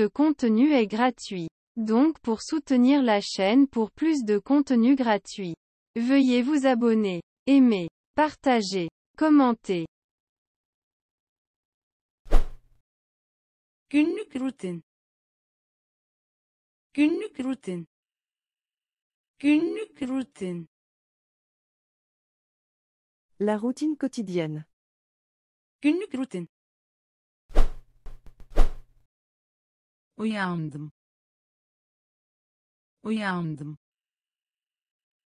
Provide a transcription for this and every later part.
Ce contenu est gratuit. Donc pour soutenir la chaîne pour plus de contenu gratuit, veuillez vous abonner, aimer, partager, commenter. La routine quotidienne Uyandım. Uyandım.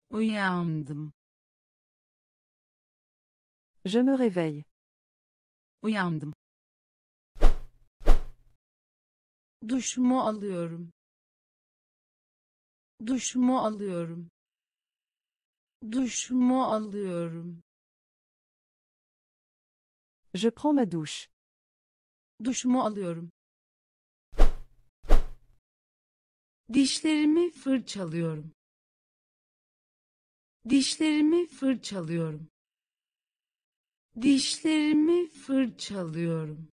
Uyandım. Je me réveille. Uyandım. Duşumu alıyorum. Duşumu alıyorum. Duşumu alıyorum. Je prends ma douche. Duşumu alıyorum. Dişlerimi fırçalıyorum. Dişlerimi fırçalıyorum. Dişlerimi fırçalıyorum.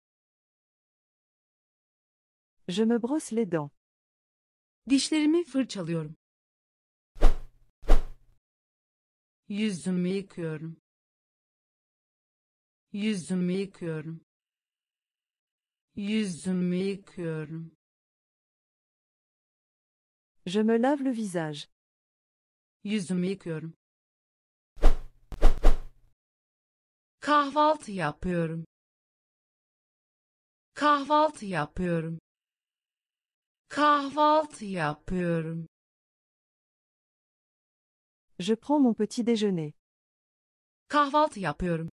Je me brosse les dents. Dişlerimi fırçalıyorum. Yüzümü yıkıyorum. Yüzümü yıkıyorum. Yüzümü yıkıyorum. Je me lave le visage. Yüzümü yıkıyorum. Kahvaltı yapıyorum. Kahvaltı yapıyorum. Kahvaltı yapıyorum. Je prends mon petit déjeuner. Kahvaltı yapıyorum.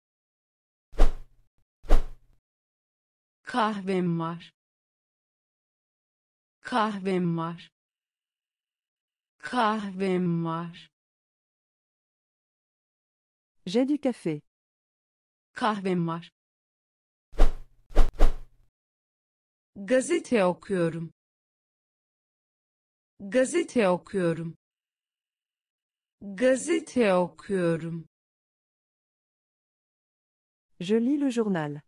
Kahvem var. Kahvem var. J'ai du café. Kahvem var. Gazete okuyorum. Gazete okuyorum. Gazete okuyorum. Je lis le journal.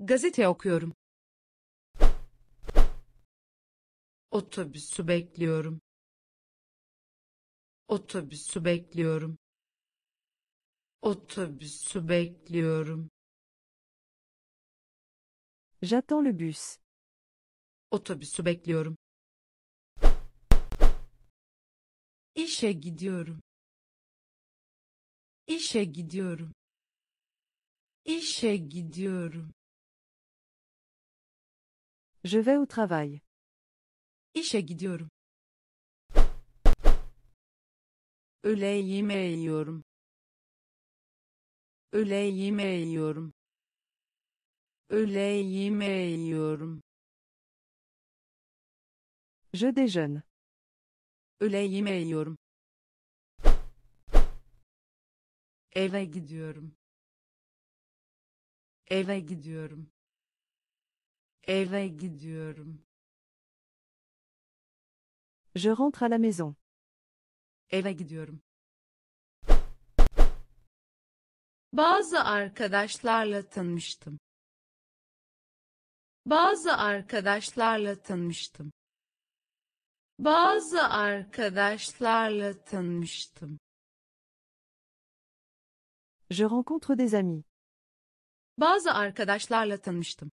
Gazete okuyorum. Otobüsü bekliyorum. Otobüsü bekliyorum. Otobüsü bekliyorum. J'attends le bus. Otobüsü bekliyorum. İşe gidiyorum. İşe gidiyorum. İşe gidiyorum. Je vais au travail. İşe gidiyorum. Öle yemeği yiyorum. Öğle yemeği yiyorum. Öğle yemeği yiyorum. Je déjeune. Öle yemeği yiyorum. Eve gidiyorum. Eve gidiyorum. Eve gidiyorum. Je rentre à la maison. Eve gidiyorum. Bazı arkadaşlarla tanıştım. Bazı arkadaşlarla tanıştım. Bazı arkadaşlarla tanıştım. Je rencontre des amis. Bazı arkadaşlarla tanıştım.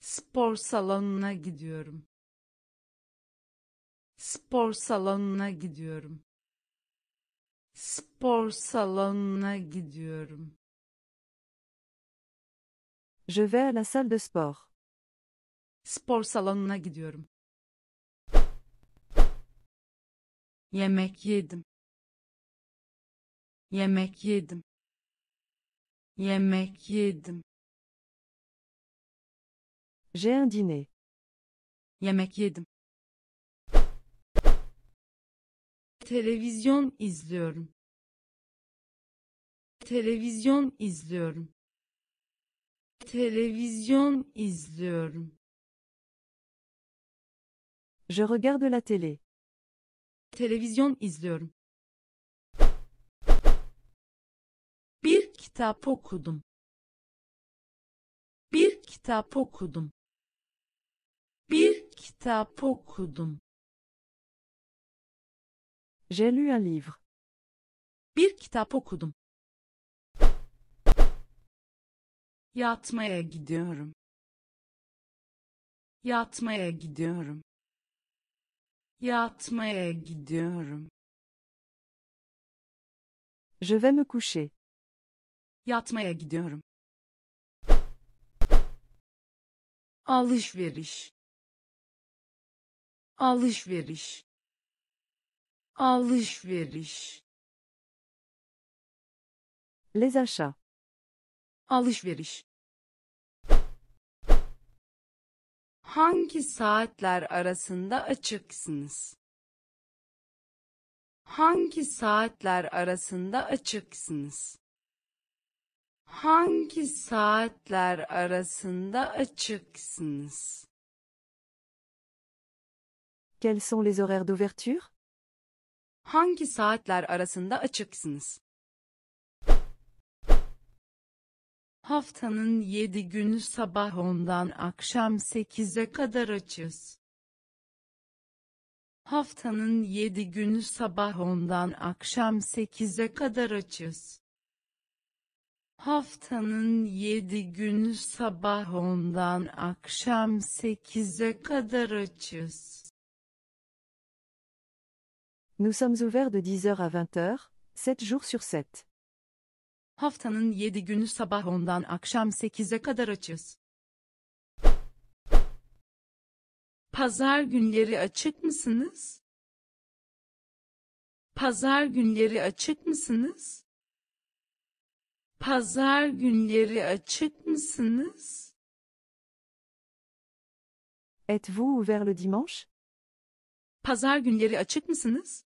Spor salonuna gidiyorum. Spor salonuna gidiyorum. Spor salonuna gidiyorum. Je vais à la salle de sport. Spor salonuna gidiyorum. Yemek yedim. Yemek yedim. Yemek yedim. J'ai un dîner. Yemek yedim. Televizyon izliyorum. Televizyon izliyorum. Televizyon izliyorum. Je regarde la télé. Televizyon izliyorum. Bir kitap okudum. Bir kitap okudum. Bir kitap okudum. J'ai lu un livre. Bir kitap okudum. Yatmaya gidiyorum. Yatmaya gidiyorum. Yatmaya gidiyorum. Je vais me coucher. Yatmaya gidiyorum. Alışveriş. Alışveriş alışveriş les achats alışveriş hangi saatler arasında açıksınız hangi saatler arasında açıksınız hangi saatler arasında açıksınız Quels sont les horaires d'ouverture? Hangi saatler arasında açıksınız? Haftanın 7 günü sabah 10'dan akşam 8'e kadar açız. Haftanın 7 günü sabah 10'dan akşam 8'e kadar açız. Haftanın 7 günü sabah 10'dan akşam 8'e kadar açız. Nous sommes ouverts de 10h à 20h, 7 jours sur 7. Haftanın 7 günü sabah 10'dan akşam 8'e kadar açız. Pazar günleri açık mısınız? Pazar günleri açık mısınız? Pazar günleri açık mısınız? Êtes-vous ouvert le dimanche? Pazar günleri açık mısınız?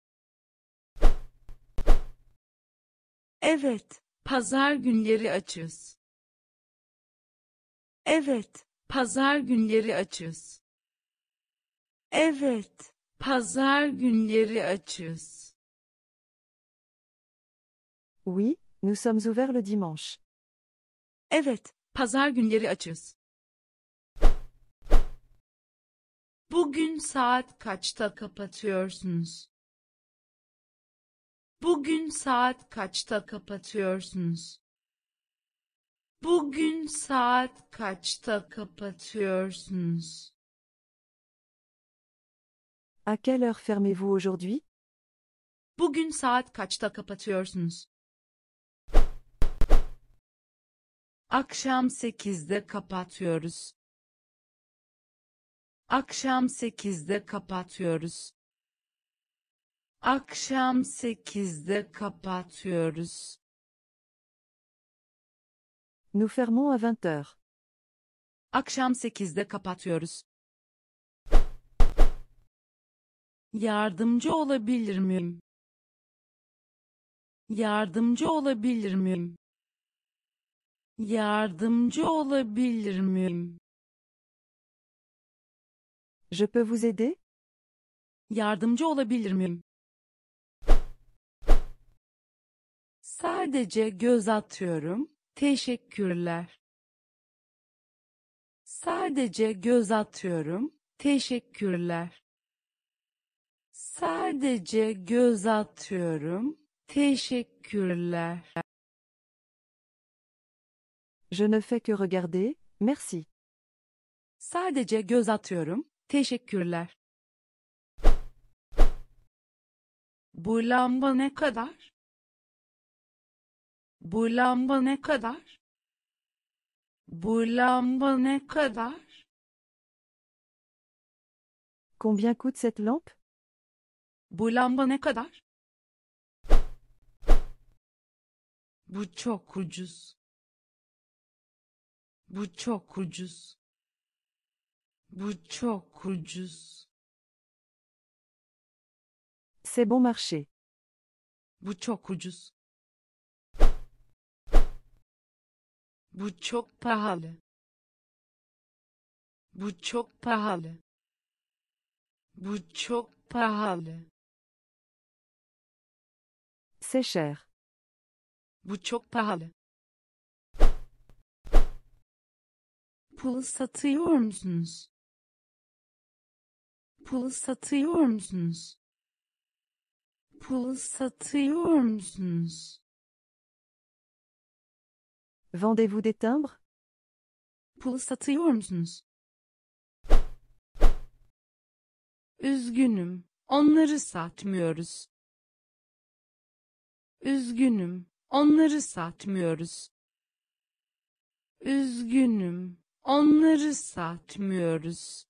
Evet, pazar günleri açız. Evet, pazar günleri açız. Evet, pazar günleri açız. Oui, nous sommes ouverts le dimanche. Evet, pazar günleri açız. Bugün saat kaçta kapatıyorsunuz? Bugün saat kaçta kapatıyorsunuz? Bugün saat kaçta kapatıyorsunuz? À quelle heure fermez-vous aujourd'hui? Bugün saat kaçta kapatıyorsunuz? Akşam 8'de kapatıyoruz. Akşam sekizde kapatıyoruz. Akşam sekizde kapatıyoruz. Nous fermons à 20 heures. Akşam sekizde kapatıyoruz. Yardımcı olabilir miyim? Yardımcı olabilir miyim? Yardımcı olabilir miyim? Je peux vous aider? Yardımcı olabilir miyim? Sadece göz atıyorum. Teşekkürler. Sadece göz atıyorum. Teşekkürler. Sadece göz atıyorum. Teşekkürler. Je ne fais que regarder. Merci. Sadece göz atıyorum. Teşekkürler. Bu lamba ne kadar? Bu lamba ne kadar? Bu lamba ne kadar? Combien coûte cette lampe? Bu lamba ne kadar? Bu çok ucuz. Bu çok ucuz. Bu çok ucuz. C'est bon marché. Bu çok ucuz. Bu çok pahalı. Bu çok pahalı. Bu çok pahalı. C'est cher. Bu çok pahalı. Pul satıyor musunuz? Pul satıyor musunuz? Pul satıyor musunuz? Vendez-vous des timbres? Pul satıyor musunuz? Üzgünüm, onları satmıyoruz. Üzgünüm, onları satmıyoruz. Üzgünüm, onları satmıyoruz.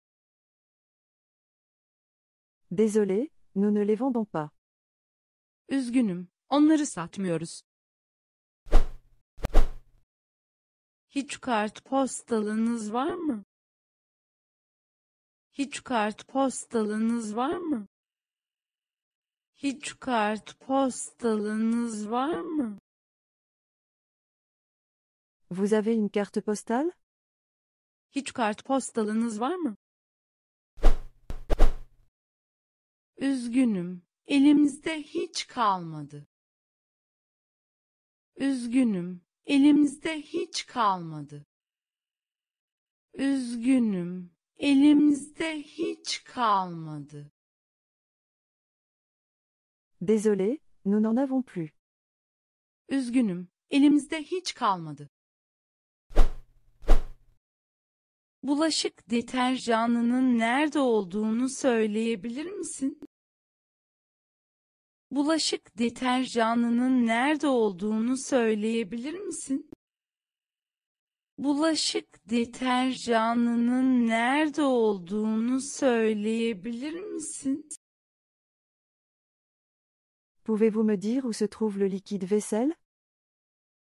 Désolé, nous ne les vendons pas. Üzgünüm, onları satmıyoruz. Hiç kart postalınız var mı? Hiç kart postalınız var mı? Hiç kart postalınız var mı? Vous avez une carte postale? Hiç kart postalınız var mı? Üzgünüm. Elimizde hiç kalmadı. Üzgünüm. Elimizde hiç kalmadı. Üzgünüm. Elimizde hiç kalmadı. Désolé, nous n'en avons plus. Üzgünüm. Elimizde hiç kalmadı. Bulaşık deterjanının nerede olduğunu söyleyebilir misin? Bulaşık deterjanının nerede olduğunu söyleyebilir misin? Bulaşık deterjanının nerede olduğunu söyleyebilir misin? Pouvez-vous me dire où se trouve le liquide vaisselle?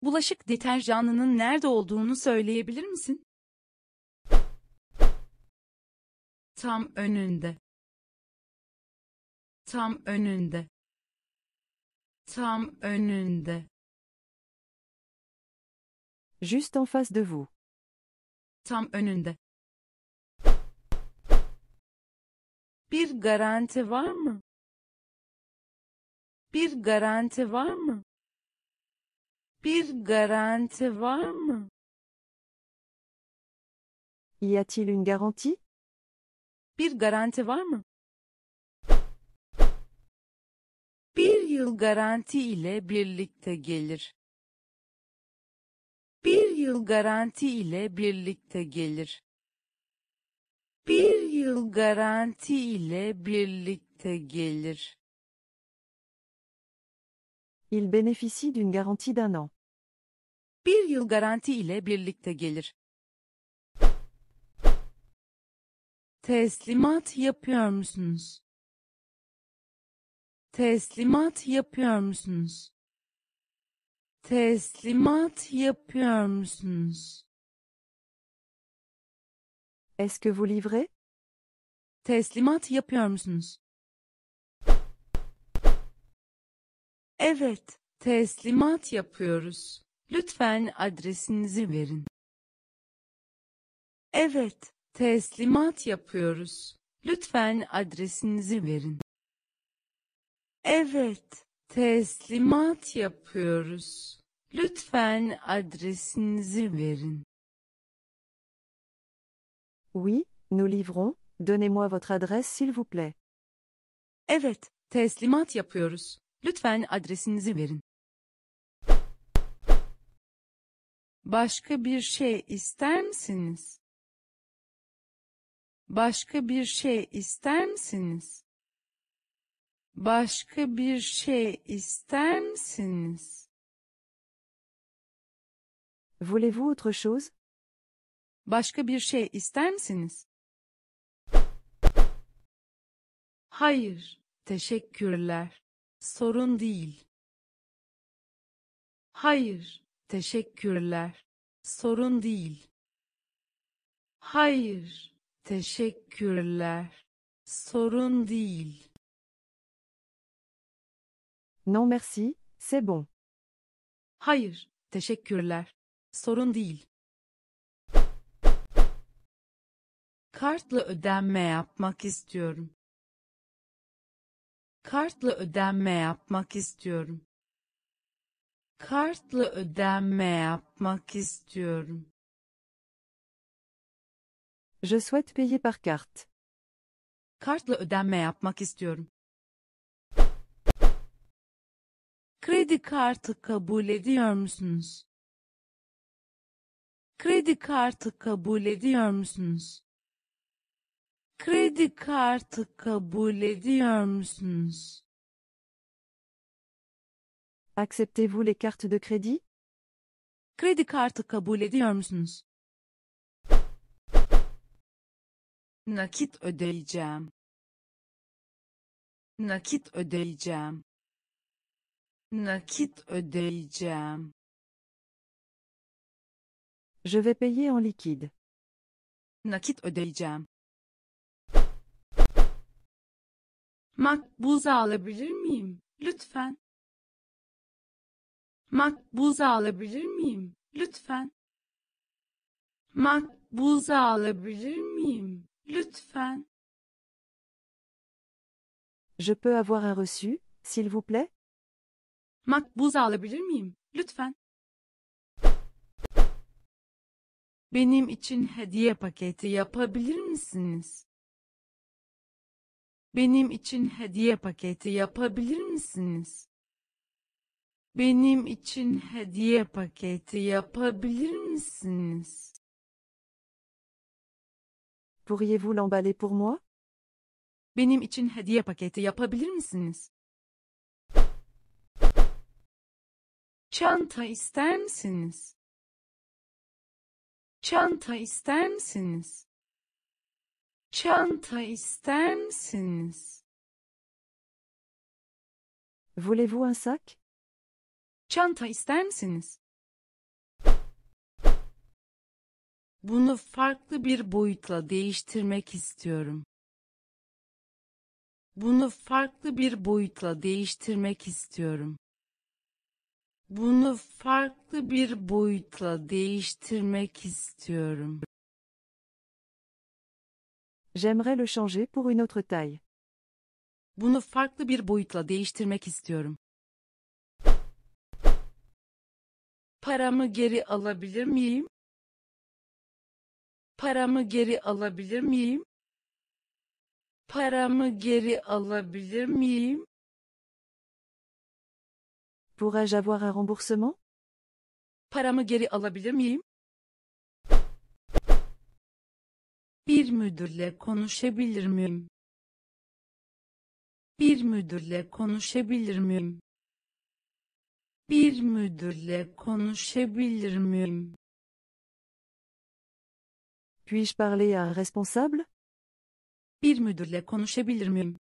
Bulaşık deterjanının nerede olduğunu söyleyebilir misin? Tam önünde. Tam önünde. Tam önünde. Juste en face de vous. Tam önünde. Bir garanti var mı? Bir garanti var mı? Bir garanti var mı? Y a-t-il une garantie? Bir garanti var mı? yıl garanti ile birlikte gelir. Bir yıl garanti ile birlikte gelir. Bir yıl garanti ile birlikte gelir. Il bénéficie d'une garantie d'un an. Bir yıl garanti ile birlikte gelir. Teslimat yapıyor musunuz? Teslimat yapıyor musunuz? Teslimat yapıyor musunuz? Est-ce que vous livrez? Teslimat yapıyor musunuz? Evet, teslimat yapıyoruz. Lütfen adresinizi verin. Evet, teslimat yapıyoruz. Lütfen adresinizi verin. Evet, teslimat yapıyoruz. Lütfen adresinizi verin. Oui, nous livrons. Donnez-moi votre adresse s'il vous plaît. Evet, teslimat yapıyoruz. Lütfen adresinizi verin. Başka bir şey ister misiniz? Başka bir şey ister misiniz? Başka bir şey ister misiniz? Voulez-vous autre chose? Başka bir şey ister misiniz? Hayır, teşekkürler. Sorun değil. Hayır, teşekkürler. Sorun değil. Hayır, teşekkürler. Sorun değil. Non merci, c'est bon. Hayır, teşekkürler. Sorun değil. Kartla ödeme yapmak istiyorum. Kartla ödeme yapmak istiyorum. Kartla ödeme yapmak istiyorum. Je souhaite payer par carte. Kartla ödeme yapmak istiyorum. Kredi kartı kabul ediyor musunuz? Kredi kartı kabul ediyor musunuz? Kredi kartı kabul ediyor musunuz? Acceptez-vous les cartes de crédit? Kredi kartı kabul ediyor musunuz? Nakit ödeyeceğim. Nakit ödeyeceğim. Nakit ödeyeceğim. Je vais payer en liquide. Nakit ödeyeceğim. Makbuza alabilir miyim? Lütfen. Makbuza alabilir miyim? Lütfen. Makbuza alabilir miyim? Lütfen. Je peux avoir un reçu, s'il vous plaît? Makbuz alabilir miyim, lütfen? Benim için hediye paketi yapabilir misiniz? Benim için hediye paketi yapabilir misiniz? Benim için hediye paketi yapabilir misiniz? Pourriez-vous l'emballer pour moi? Benim için hediye paketi yapabilir misiniz? Çanta ister misiniz? Çanta ister misiniz? Çanta ister misiniz? Voulez-vous un sac? Çanta ister misiniz? Bunu farklı bir boyutla değiştirmek istiyorum. Bunu farklı bir boyutla değiştirmek istiyorum. Bunu farklı bir boyutla değiştirmek istiyorum. J'aimerais le changer pour une autre taille. Bunu farklı bir boyutla değiştirmek istiyorum. Paramı geri alabilir miyim? Paramı geri alabilir miyim? Paramı geri alabilir miyim? Pourrais-je avoir un remboursement? Paramı geri alabilir miyim? Bir müdürle konuşabilir miyim? Bir müdürle konuşabilir miyim? Bir müdürle konuşabilir miyim? Puis-je parler à un responsable? Bir müdürle konuşabilir miyim?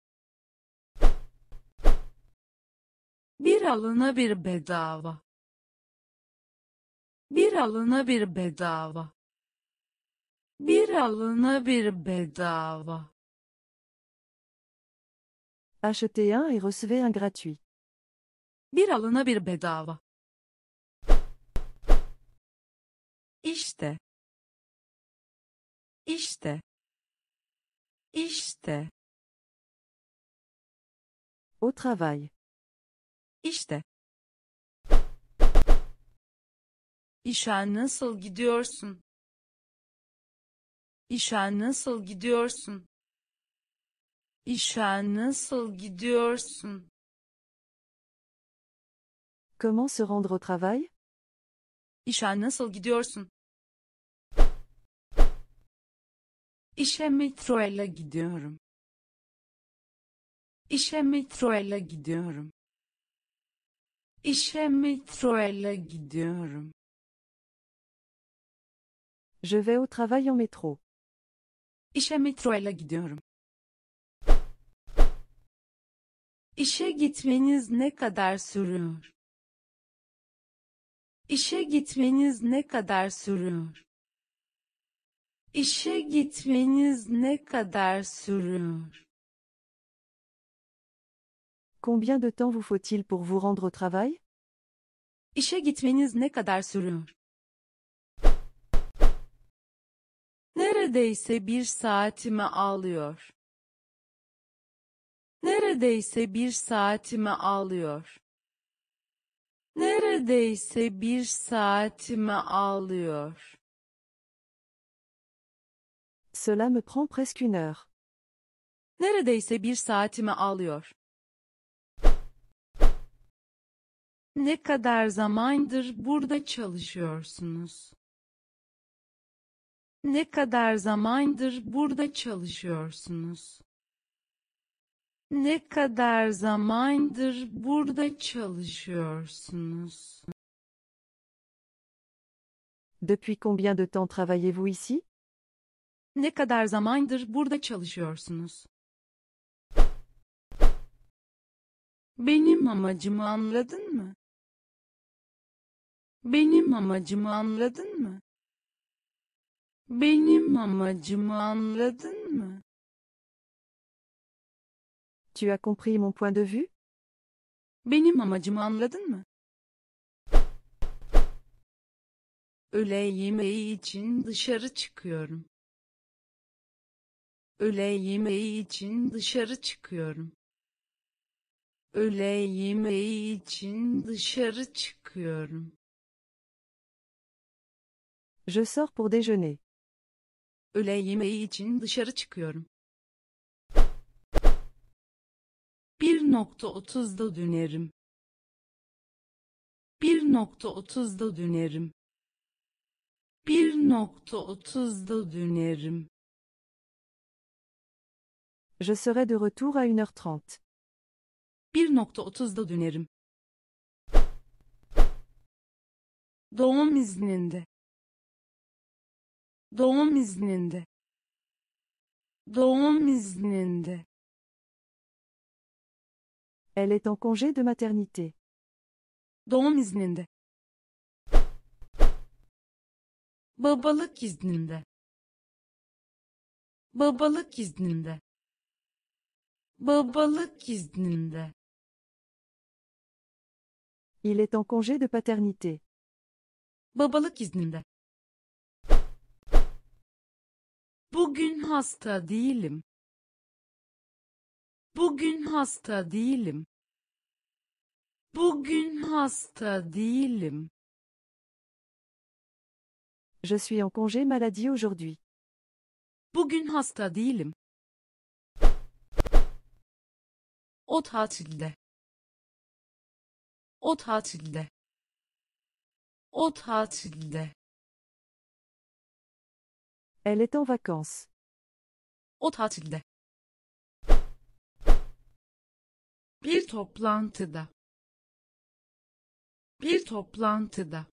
Bir alına bir bedava. Bir alına bir bedava. Bir alına bir bedava. Achetez un et recevez un gratuit. Bir alına bir bedava. İşte. İşte. İşte. Au travail. İşte. İşe nasıl gidiyorsun? İşe nasıl gidiyorsun? İşe nasıl gidiyorsun? Comment se rendre au travail? İşe nasıl gidiyorsun? İşe metroyla gidiyorum. İşe metroyla gidiyorum. İşe metroyla gidiyorum. Je vais au travail en métro. İşe metroyla gidiyorum. İşe gitmeniz ne kadar sürüyor? İşe gitmeniz ne kadar sürüyor? İşe gitmeniz ne kadar sürüyor? Combien de temps vous faut-il pour vous rendre au travail? İşe gitmeniz ne kadar sürüyor? Neredeyse bir saatimi alıyor. Neredeyse bir saatimi alıyor. Neredeyse bir saatimi alıyor. Cela me prend presque une heure. Neredeyse bir saatimi alıyor. Ne kadar zamandır burada çalışıyorsunuz? Ne kadar zamandır burada çalışıyorsunuz? Ne kadar zamandır burada çalışıyorsunuz? Depuis combien de temps travaillez-vous ici? Ne kadar zamandır burada çalışıyorsunuz? Benim amacımı anladın mı? Benim amacımı anladın mı? Benim amacımı anladın mı? Tu as compris mon point de vue? Benim amacımı anladın mı? Öğle yemeği için dışarı çıkıyorum. Öğle yemeği için dışarı çıkıyorum. Öğle yemeği için dışarı çıkıyorum. Je sors pour déjeuner. Öğle yemeği için dışarı çıkıyorum. 1.30'da dönerim. 1.30'da dönerim. 1.30'da dönerim. Je serai de retour à 1h30. 1.30'da dönerim. Doğum izninde doğum izninde doğum izninde Elle est en congé de maternité. Doğum izninde. Babalık izninde. Babalık izninde. Babalık izninde. Il est en congé de paternité. Babalık izninde. Bugün hasta değilim. Bugün hasta değilim. Bugün hasta değilim. Je suis en congé maladie aujourd'hui. Bugün hasta değilim. O tatilde. O tatilde. O tatilde. Elle est en vacances. O tatilde. Bir toplantıda. Bir toplantıda.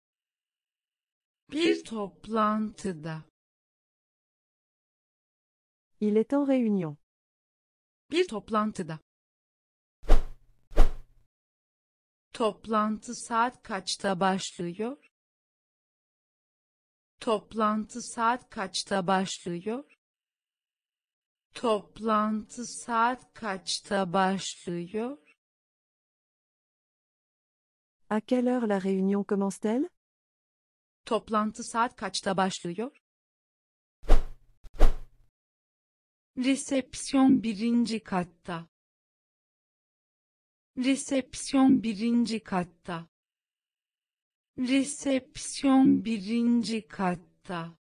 Bir toplantıda. Il est en réunion. Bir toplantıda. Toplantı saat kaçta başlıyor? Toplantı saat kaçta başlıyor? Toplantı saat kaçta başlıyor? À quelle heure la réunion commence-t-elle? Toplantı saat kaçta başlıyor? Resepsiyon birinci katta. Resepsiyon birinci katta. Resepsiyon birinci katta.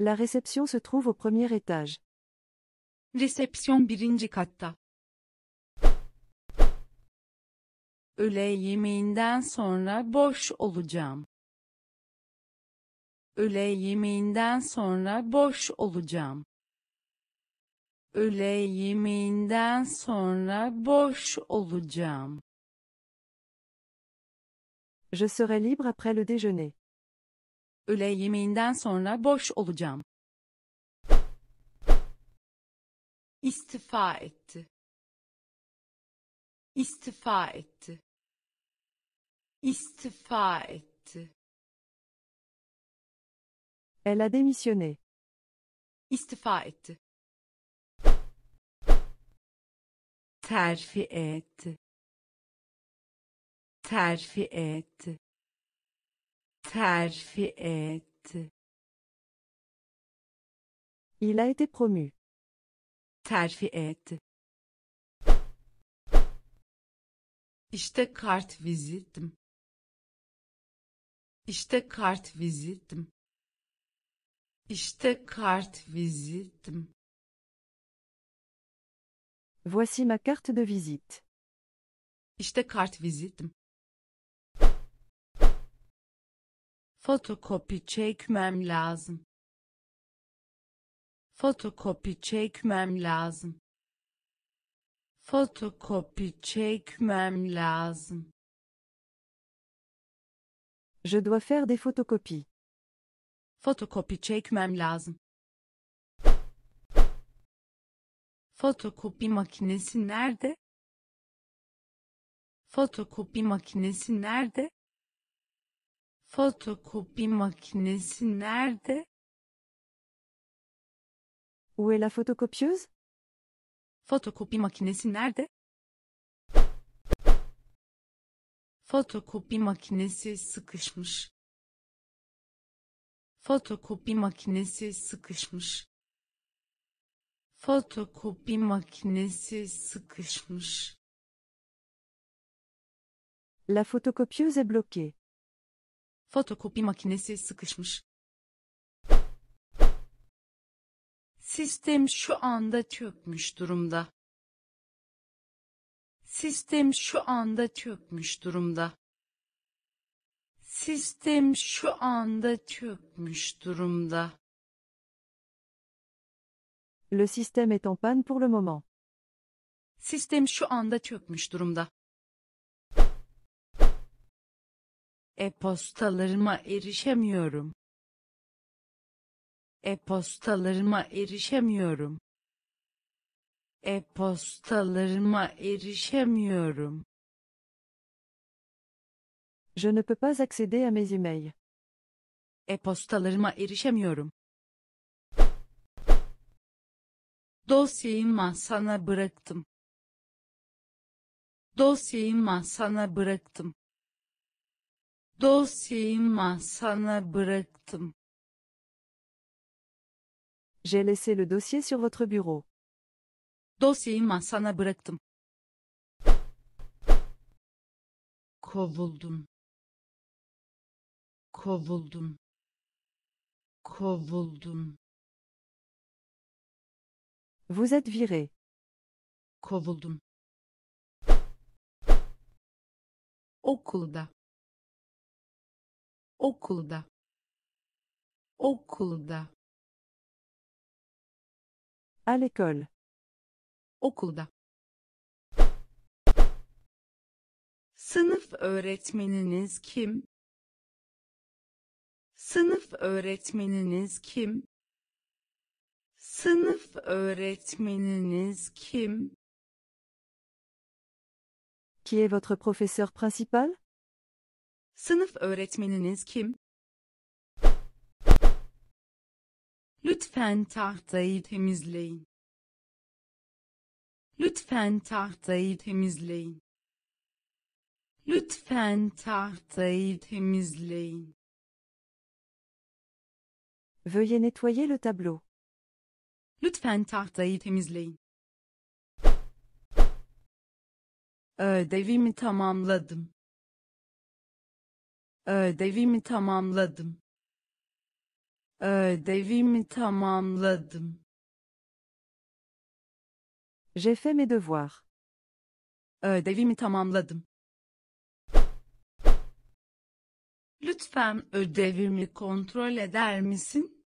La réception se trouve au premier étage. Resepsiyon birinci katta. Öğle yemeğinden sonra boş olacağım. Öğle yemeğinden sonra boş olacağım. Öğle yemeğinden sonra boş olacağım. Je serai libre après le déjeuner. Öğle yemeğinden sonra boş olacağım. İstifa etti. İstifa etti. İstifa etti. Elle a démissionné. İstifa etti. Terfi etti terfi et terfi et il a été promu terfi et İşte kart vizitim. İşte kart vizitim. İşte kart vizitim. Voici ma carte de visite. İşte kart vizitim. Fotokopi çekmem lazım. Fotokopi çekmem lazım. Fotokopi çekmem lazım. Je dois faire des photocopies. Fotokopi çekmem lazım. Fotokopi makinesi nerede? Fotokopi makinesi nerede? Fotokopi makinesi nerede? Où est la photocopieuse? Fotokopi makinesi nerede? Fotokopi makinesi sıkışmış. Fotokopi makinesi sıkışmış. Fotokopi makinesi sıkışmış. La photocopieuse est bloquée. Fotokopi makinesi sıkışmış. Sistem şu anda çökmüş durumda. Sistem şu anda çökmüş durumda. Sistem şu anda çökmüş durumda. Le système est en panne pour le moment. Sistem şu anda çökmüş durumda. E-postalarıma erişemiyorum. E-postalarıma erişemiyorum. E-postalarıma erişemiyorum. Je ne peux pas accéder à mes emails. E-postalarıma erişemiyorum. Dosyayı masana bıraktım. Dosyayı masana bıraktım. Dosyayı sana bıraktım. J'ai laissé le dossier sur votre bureau. Dosyayı sana bıraktım. Kovuldum. Kovuldum. Kovuldum. Vous êtes viré. Kovuldum. Okulda okulda okulda à l'école okulda sınıf öğretmeniniz kim sınıf öğretmeniniz kim sınıf öğretmeniniz kim Qui est votre professeur principal? Sınıf öğretmeniniz kim? Lütfen tahtayı temizleyin. Lütfen tahtayı temizleyin. Lütfen tahtayı temizleyin. Veuillez nettoyer le tableau. Lütfen tahtayı temizleyin. Ödevimi tamamladım. Ödevimi tamamladım. Ödevimi tamamladım. J'ai fait mes devoirs. Ödevimi tamamladım. Lütfen ödevimi kontrol eder misin?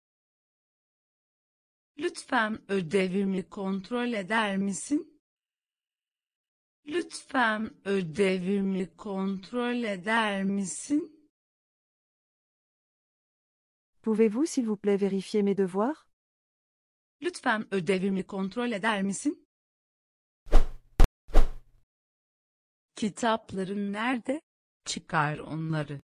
Lütfen ödevimi kontrol eder misin? Lütfen ödevimi kontrol eder misin? Pouvez-vous s'il vous plaît vérifier mes devoirs? Lütfen ödevimi kontrol eder misin? Kitapların nerede? Çıkar onları.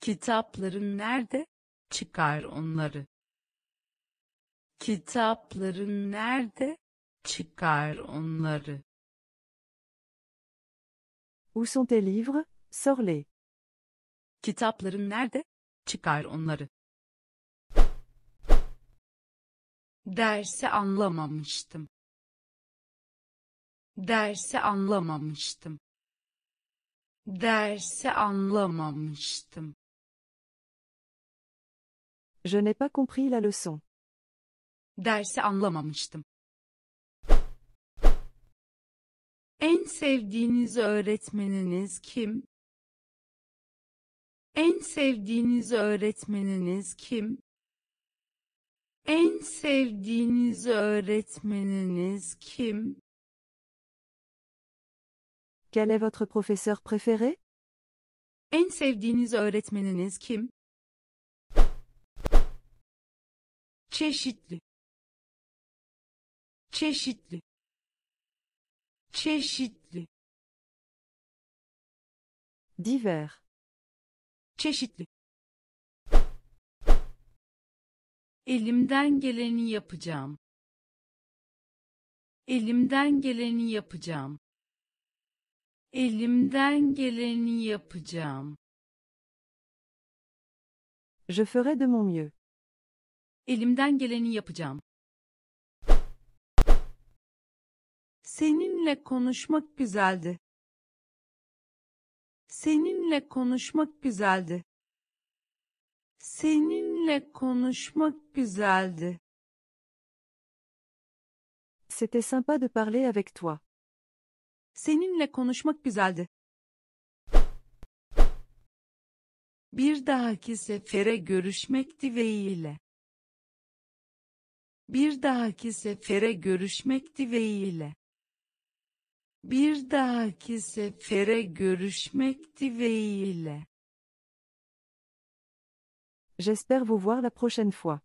Kitapların nerede? Çıkar onları. Kitapların nerede? Çıkar onları. Où sont tes livres? Sors-les. Kitapların nerede? Çıkar onları. Dersi anlamamıştım. Dersi anlamamıştım. Dersi anlamamıştım. Je n'ai pas compris la leçon. Dersi anlamamıştım. En sevdiğiniz öğretmeniniz kim? En sevdiğiniz öğretmeniniz kim? En sevdiğiniz öğretmeniniz kim? Quel est votre professeur préféré? En sevdiğiniz öğretmeniniz kim? Çeşitli. Çeşitli. Çeşitli. Divers çeşitli elimden geleni yapacağım elimden geleni yapacağım elimden geleni yapacağım je ferai de mon mieux elimden geleni yapacağım Seninle konuşmak güzeldi. Seninle konuşmak güzeldi. Seninle konuşmak güzeldi. C'était sympa de parler avec toi. Seninle konuşmak güzeldi. Bir dahaki sefere görüşmek dileğiyle. Bir dahaki sefere görüşmek dileğiyle. Bir dahaki sefere görüşmek dileğiyle. J'espère vous voir la prochaine fois.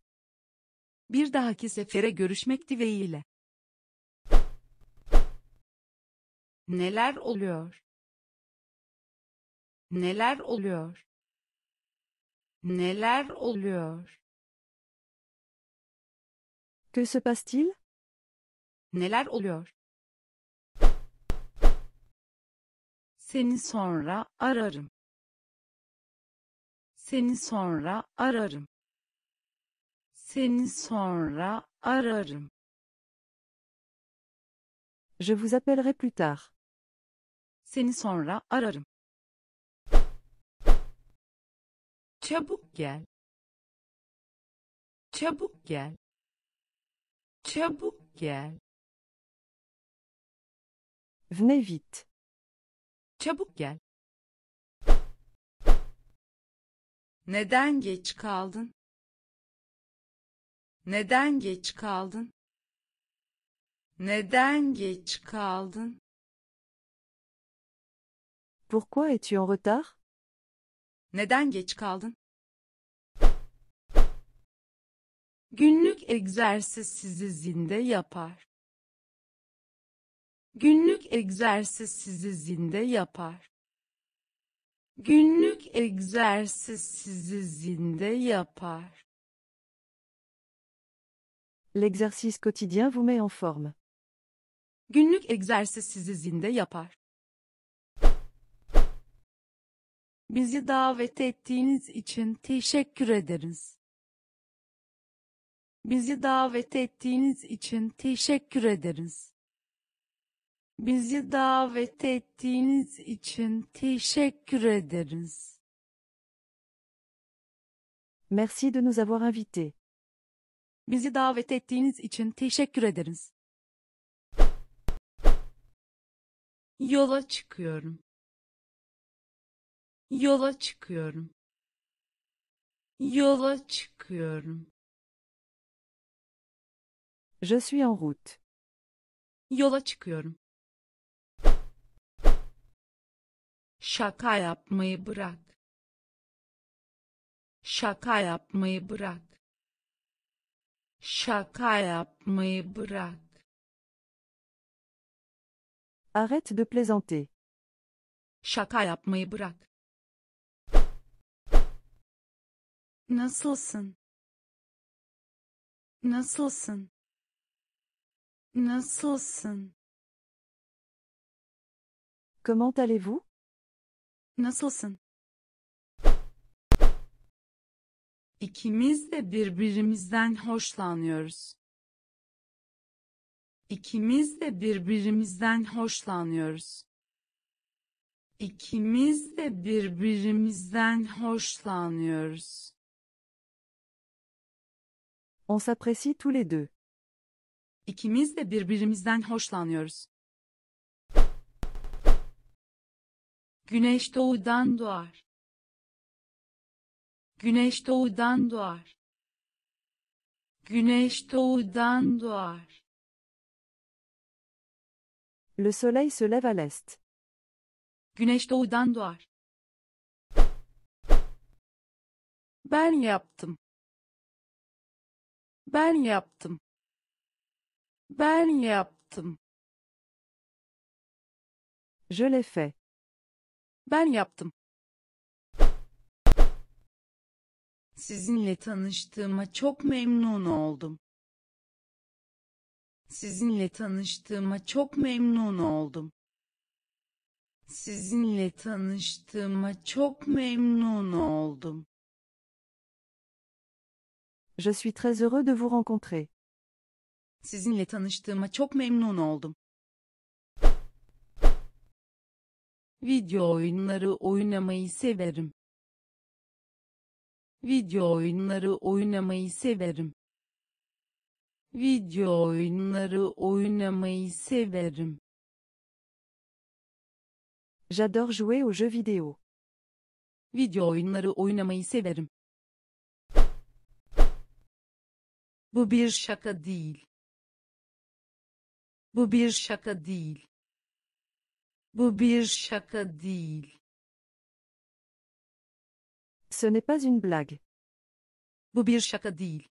Bir dahaki sefere görüşmek dileğiyle. Neler oluyor? Neler oluyor? Neler oluyor? Que se passe-t-il? Neler oluyor? Seni sonra ararım. Seni sonra ararım. Seni sonra ararım. Je vous appellerai plus tard. Seni sonra ararım. Çabuk gel. Çabuk gel. Çabuk gel. Venez vite. Çabuk gel. Neden geç kaldın? Neden geç kaldın? Neden geç kaldın? Pourquoi es-tu en retard? Neden geç kaldın? Günlük egzersiz sizi zinde yapar. Günlük egzersiz sizi zinde yapar. Günlük egzersiz sizi zinde yapar. L'exercice quotidien vous met en forme. Günlük egzersiz sizi zinde yapar. Bizi davet ettiğiniz için teşekkür ederiz. Bizi davet ettiğiniz için teşekkür ederiz. Bizi davet ettiğiniz için teşekkür ederiz. Merci de nous avoir invités. Bizi davet ettiğiniz için teşekkür ederiz. Yola çıkıyorum. Yola çıkıyorum. Yola çıkıyorum. Je suis en route. Yola çıkıyorum. Şaka yapmayı bırak. Şaka yapmayı bırak. Şaka yapmayı bırak. Arrête de plaisanter. Şaka yapmayı bırak. Nasılsın? Nasılsın? Nasılsın? Comment allez-vous? Nasılsın? İkimiz de birbirimizden hoşlanıyoruz. İkimiz de birbirimizden hoşlanıyoruz. İkimiz de birbirimizden hoşlanıyoruz. On s'apprécie tous les deux. İkimiz de birbirimizden hoşlanıyoruz. Güneş doğudan doğar. Güneş doğudan doğar. Güneş doğudan doğar. Le soleil se lève à l'est. Güneş doğudan doğar. Ben yaptım. Ben yaptım. Ben yaptım. Je l'ai fait. Ben yaptım. Sizinle tanıştığıma çok memnun oldum. Sizinle tanıştığıma çok memnun oldum. Sizinle tanıştığıma çok memnun oldum. Je suis très heureux de vous rencontrer. Sizinle tanıştığıma çok memnun oldum. Video oyunları oynamayı severim. Video oyunları oynamayı severim. Video oyunları oynamayı severim. J'adore jouer aux jeux vidéo. Video oyunları oynamayı severim. Bu bir şaka değil. Bu bir şaka değil. Bu bir şaka değil. Ce n'est pas une blague. Bu bir şaka değil.